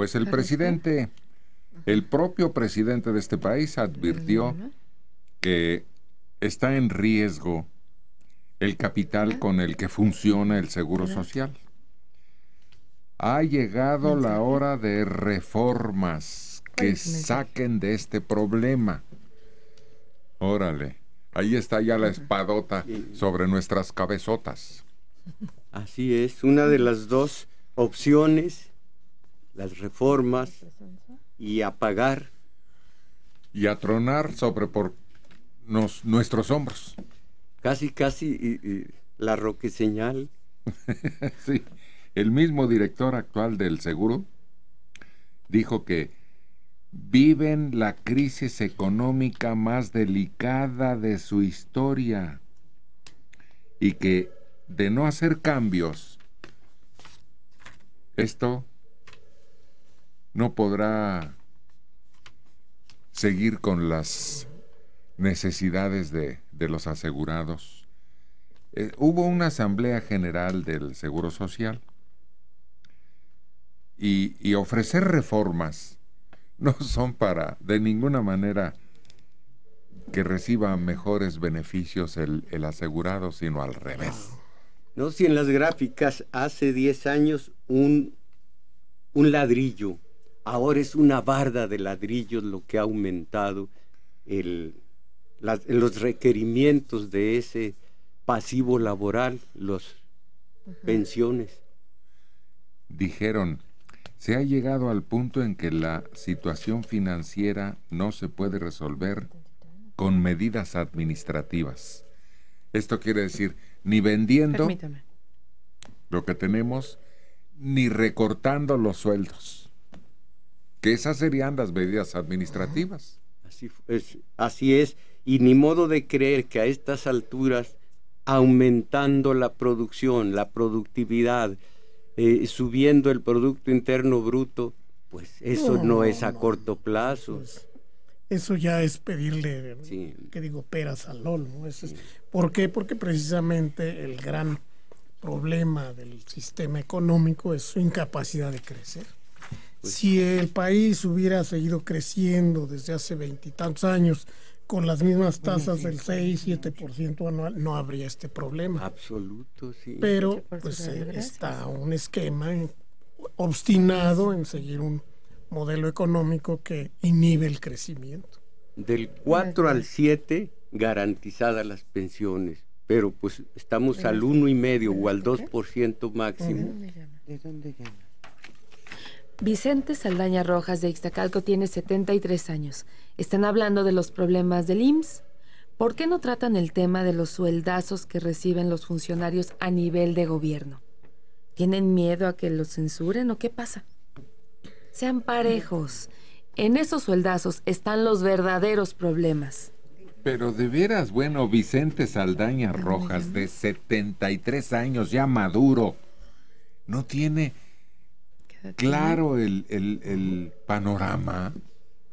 Pues el presidente, el propio presidente de este país advirtió que está en riesgo el capital ah. con el que funciona el Seguro Social. Ha llegado la hora de reformas que saquen de este problema. Órale, ahí está ya la espadota sobre nuestras cabezotas. Así es, una de las dos opciones las reformas y apagar. Y a tronar sobre por nuestros hombros. Casi, casi la roque señal. sí, el mismo director actual del seguro dijo que viven la crisis económica más delicada de su historia y que de no hacer cambios, esto no podrá seguir con las necesidades de, los asegurados. Eh, hubo una asamblea general del Seguro Social y, ofrecer reformas no son para de ninguna manera que reciba mejores beneficios el, asegurado, sino al revés. No, si en las gráficas hace 10 años un, un ladrillo ahora es una barda de ladrillos lo que ha aumentado los requerimientos de ese pasivo laboral, las pensiones. Dijeron, se ha llegado al punto en que la situación financiera no se puede resolver con medidas administrativas. Esto quiere decir, ni vendiendo lo que tenemos, ni recortando los sueldos que esas serían las medidas administrativas. Ah, así es, así es, y ni modo de creer que a estas alturas, aumentando la producción, la productividad, eh, subiendo el Producto Interno Bruto, pues eso no, es a corto plazo. eso ya es pedirle, que digo, peras al LOL. ¿Por qué? Porque precisamente el gran problema del sistema económico es su incapacidad de crecer. Pues si el país hubiera seguido creciendo desde hace veintitantos años con las mismas tasas del 6-7% anual, no habría este problema. Absoluto, sí. Pero pues eh, está un esquema obstinado en seguir un modelo económico que inhibe el crecimiento. Del 4 al 7 garantizadas las pensiones, pero pues estamos al uno y medio o al 2% máximo. ¿De dónde llama? Vicente Saldaña Rojas de Ixtacalco tiene 73 años. Están hablando de los problemas del IMSS. ¿Por qué no tratan el tema de los sueldazos que reciben los funcionarios a nivel de gobierno? ¿Tienen miedo a que los censuren o qué pasa? Sean parejos. En esos sueldazos están los verdaderos problemas. Pero de veras, bueno, Vicente Saldaña Rojas, de 73 años, ya maduro, no tiene claro el, panorama.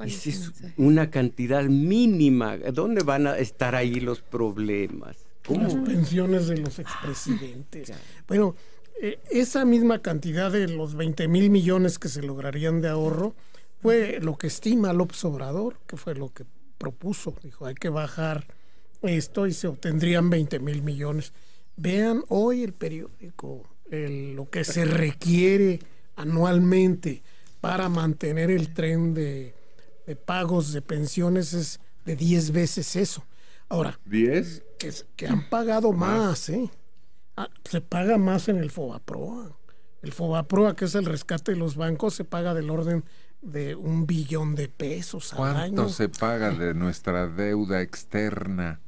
Es, una cantidad mínima. ¿Dónde van a estar ahí los problemas? Las pensiones de los expresidentes. Bueno, eh, esa misma cantidad de los 20 mil millones que se lograrían de ahorro fue lo que estima López Obrador, que fue lo que propuso. Dijo, hay que bajar esto y se obtendrían 20 mil millones. Vean hoy el periódico, lo que se requiere anualmente para mantener el tren de, pagos de pensiones es de 10 veces eso. Ahora, ¿10? Que, han pagado más, ¿eh? Ah, se paga más en el FOBAPROA. El FOBAPROA, que es el rescate de los bancos, se paga del orden de un billón de pesos al año. ¿Cuánto se paga de nuestra deuda externa?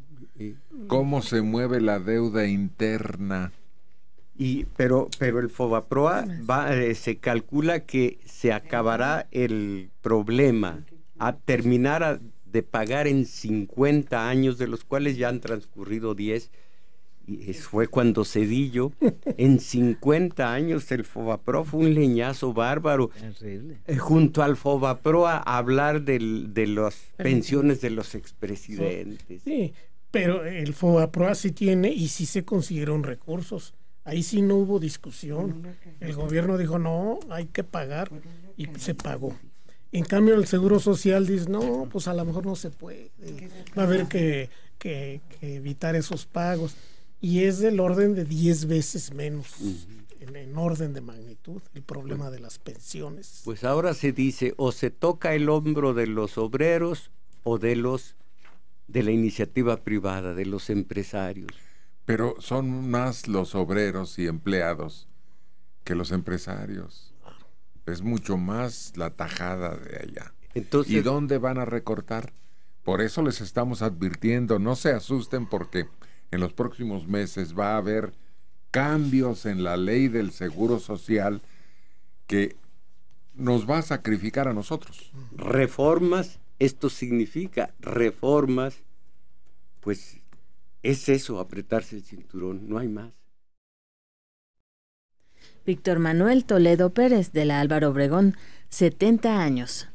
¿Cómo se mueve la deuda interna? Y, pero, pero el Fobaproa va, eh, se calcula que se acabará el problema, a terminar de pagar en 50 años, de los cuales ya han transcurrido 10. Y fue cuando Cedillo, en 50 años, el Fobaproa fue un leñazo bárbaro. Eh, junto al Fobaproa hablar de las pensiones de los expresidentes. Sí, pero el Fobaproa sí tiene y sí se consiguieron recursos. Ahí sí no hubo discusión. El gobierno dijo, no, hay que pagar y se pagó. En cambio, el Seguro Social dice, no, pues a lo mejor no se puede. Va a haber que, evitar esos pagos. Y es del orden de 10 veces menos, en, orden de magnitud, el problema de las pensiones. Pues ahora se dice, o se toca el hombro de los obreros o de los de la iniciativa privada, de los empresarios pero son más los obreros y empleados que los empresarios. Es mucho más la tajada de allá. ¿Y dónde van a recortar? Por eso les estamos advirtiendo, no se asusten porque en los próximos meses va a haber cambios en la ley del seguro social que nos va a sacrificar a nosotros. Reformas, esto significa reformas, pues es eso, apretarse el cinturón, no hay más. Víctor Manuel Toledo Pérez de la Álvaro Obregón, 70 años.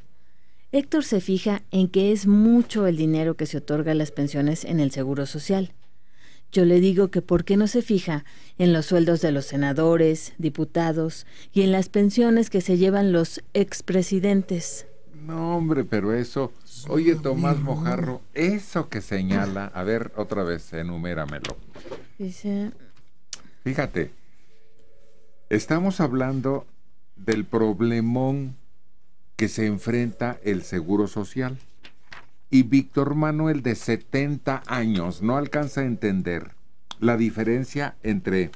Héctor se fija en que es mucho el dinero que se otorga a las pensiones en el Seguro Social. Yo le digo que por qué no se fija en los sueldos de los senadores, diputados y en las pensiones que se llevan los expresidentes. No, hombre, pero eso Oye, Tomás Mojarro, eso que señala, a ver, otra vez, enuméramelo. Dice... Fíjate, estamos hablando del problemón que se enfrenta el Seguro Social. Y Víctor Manuel, de 70 años, no alcanza a entender la diferencia entre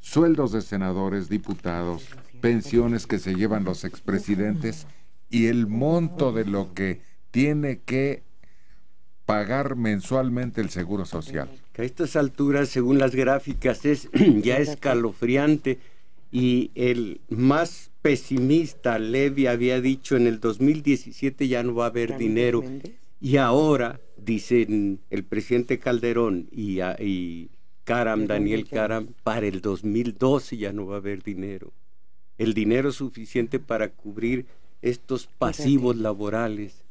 sueldos de senadores, diputados, pensiones que se llevan los expresidentes y el monto de lo que tiene que pagar mensualmente el seguro social. a estas alturas, según las gráficas, es ya escalofriante y el más pesimista Levy había dicho en el 2017 ya no va a haber dinero y ahora dicen el presidente Calderón y, ah, y Daniel Caram para el 2012 ya no va a haber dinero. El dinero suficiente para cubrir estos pues pasivos laborales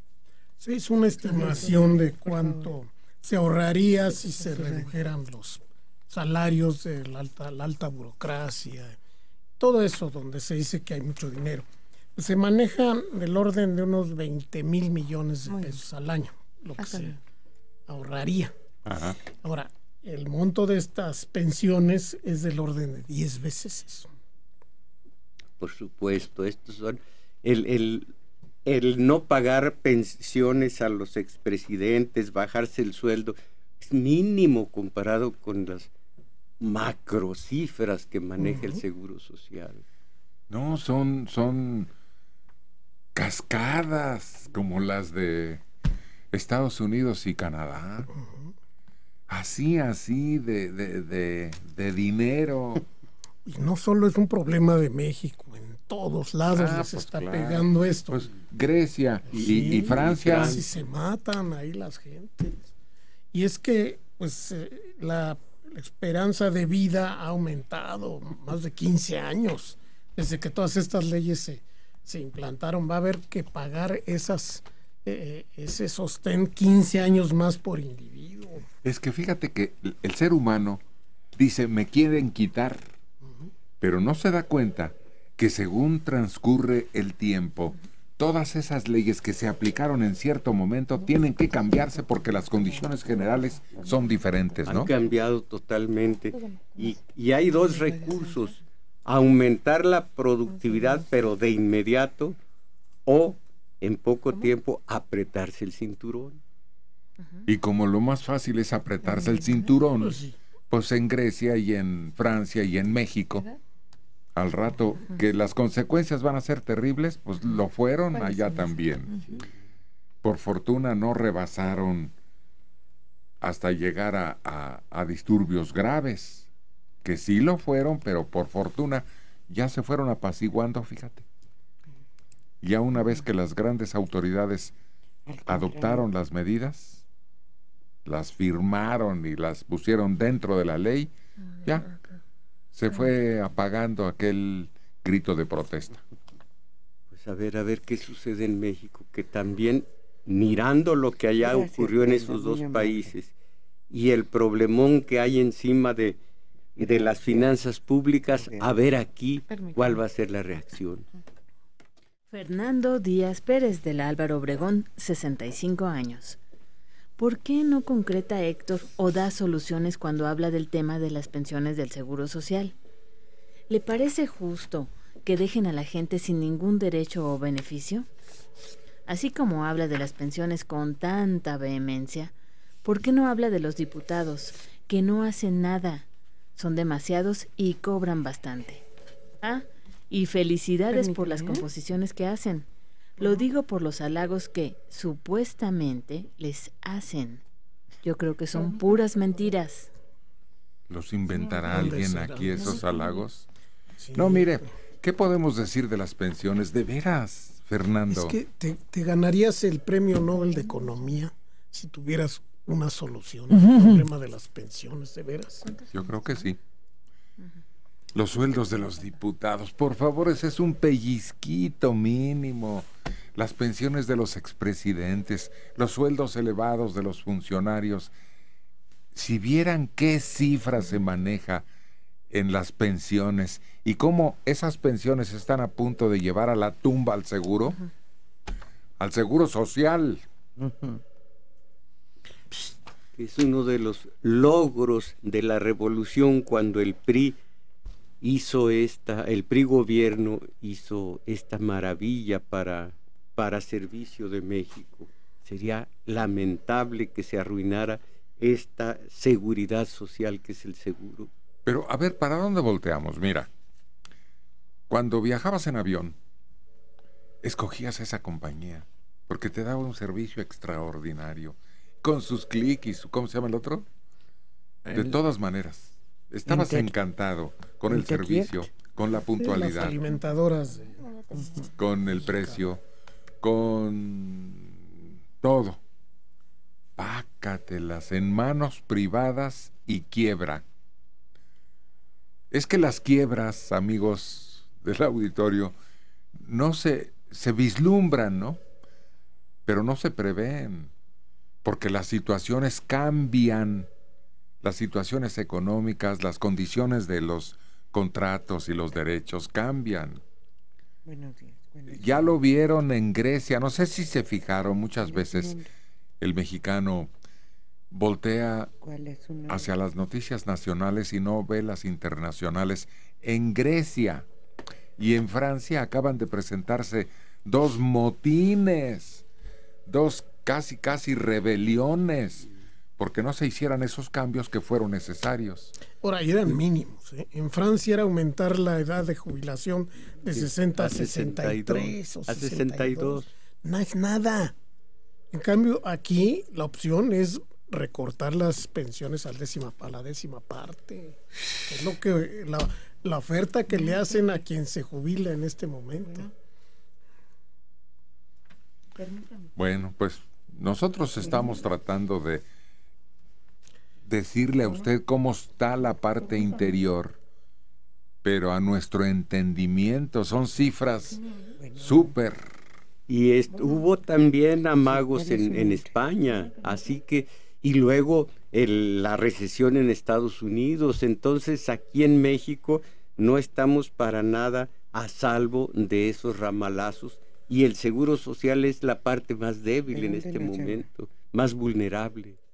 se hizo una estimación de cuánto se ahorraría si se redujeran los salarios de la alta, la alta burocracia, todo eso donde se dice que hay mucho dinero. Se maneja del orden de unos 20 mil millones de pesos al año, lo que se ahorraría. Ahora, el monto de estas pensiones es del orden de 10 veces eso. Por supuesto, estos son el, el el no pagar pensiones a los expresidentes, bajarse el sueldo, es mínimo comparado con las macro cifras que maneja el Seguro Social. No, son, son cascadas como las de Estados Unidos y Canadá. Así, así, de dinero. Y no solo es un problema de México todos lados ah, les pues está pegando esto. Pues, Grecia y, y Francia. Casi se matan ahí las gentes. Y es que, pues, eh, la, esperanza de vida ha aumentado más de 15 años desde que todas estas leyes se, implantaron. Va a haber que pagar esas, eh, eh, ese sostén 15 años más por individuo. Es que fíjate que el ser humano dice, me quieren quitar, pero no se da cuenta que según transcurre el tiempo, todas esas leyes que se aplicaron en cierto momento tienen que cambiarse porque las condiciones generales son diferentes, ¿no? Han cambiado totalmente. Y, y hay dos recursos, aumentar la productividad pero de inmediato o en poco tiempo apretarse el cinturón. Y como lo más fácil es apretarse el cinturón, pues, pues en Grecia y en Francia y en México al rato, que las consecuencias van a ser terribles, pues lo fueron allá también. Por fortuna no rebasaron hasta llegar a, disturbios graves, que sí lo fueron, pero por fortuna ya se fueron apaciguando, fíjate. Ya una vez que las grandes autoridades adoptaron las medidas, las firmaron y las pusieron dentro de la ley, ya ah. Se ah. fue apagando aquel grito de protesta. Pues a ver, a ver qué sucede en México, que también mirando lo que allá ocurrió en esos dos países y el problemón que hay encima de, de las finanzas públicas, a ver aquí cuál va a ser la reacción. Fernando Díaz Pérez del Álvaro Obregón, 65 años. ¿Por qué no concreta Héctor o da soluciones cuando habla del tema de las pensiones del Seguro Social? ¿Le parece justo que dejen a la gente sin ningún derecho o beneficio? Así como habla de las pensiones con tanta vehemencia, ¿por qué no habla de los diputados que no hacen nada? Son demasiados y cobran bastante. Ah, y felicidades por las composiciones que hacen. Lo digo por los halagos que supuestamente les hacen. Yo creo que son puras mentiras. ¿Los inventará alguien aquí esos halagos? No, mire, ¿qué podemos decir de las pensiones? De veras, Fernando. Es que te, te ganarías el premio Nobel de Economía si tuvieras una solución al problema de las pensiones, de veras. Yo creo que sí. Los sueldos de los diputados, por favor, ese es un pellizquito mínimo. Las pensiones de los expresidentes, los sueldos elevados de los funcionarios. Si vieran qué cifra se maneja en las pensiones y cómo esas pensiones están a punto de llevar a la tumba al seguro, al seguro social. Es uno de los logros de la revolución cuando el PRI hizo esta, el PRI gobierno hizo esta maravilla para, para servicio de México. Sería lamentable que se arruinara esta seguridad social que es el seguro. Pero a ver, ¿para dónde volteamos? Mira, cuando viajabas en avión, escogías esa compañía porque te daba un servicio extraordinario con sus clics y su, ¿cómo se llama el otro? De todas maneras. Estabas encantado con el servicio, con la puntualidad. alimentadoras. Con el precio, con todo. Pácatelas en manos privadas y quiebra. Es que las quiebras, amigos del auditorio, no se, se vislumbran, ¿no? Pero no se prevén, porque las situaciones cambian las situaciones económicas, las condiciones de los contratos y los derechos cambian. Ya lo vieron en Grecia, no sé si se fijaron muchas veces el mexicano voltea hacia las noticias nacionales y no ve las internacionales. En Grecia y en Francia acaban de presentarse dos motines, dos casi casi rebeliones porque no se hicieran esos cambios que fueron necesarios. Ahora, eran mínimos. ¿eh? En Francia era aumentar la edad de jubilación de 60 a 63 o 62. A 62. No es nada. En cambio, aquí la opción es recortar las pensiones al décima, a la décima parte. Es lo que la, la oferta que le hacen a quien se jubila en este momento. Bueno, pues nosotros estamos tratando de decirle a usted cómo está la parte interior, pero a nuestro entendimiento son cifras súper. Y hubo también amagos en, España, así que, y luego la recesión en Estados Unidos, entonces aquí en México no estamos para nada a salvo de esos ramalazos y el seguro social es la parte más débil en este momento, más vulnerable.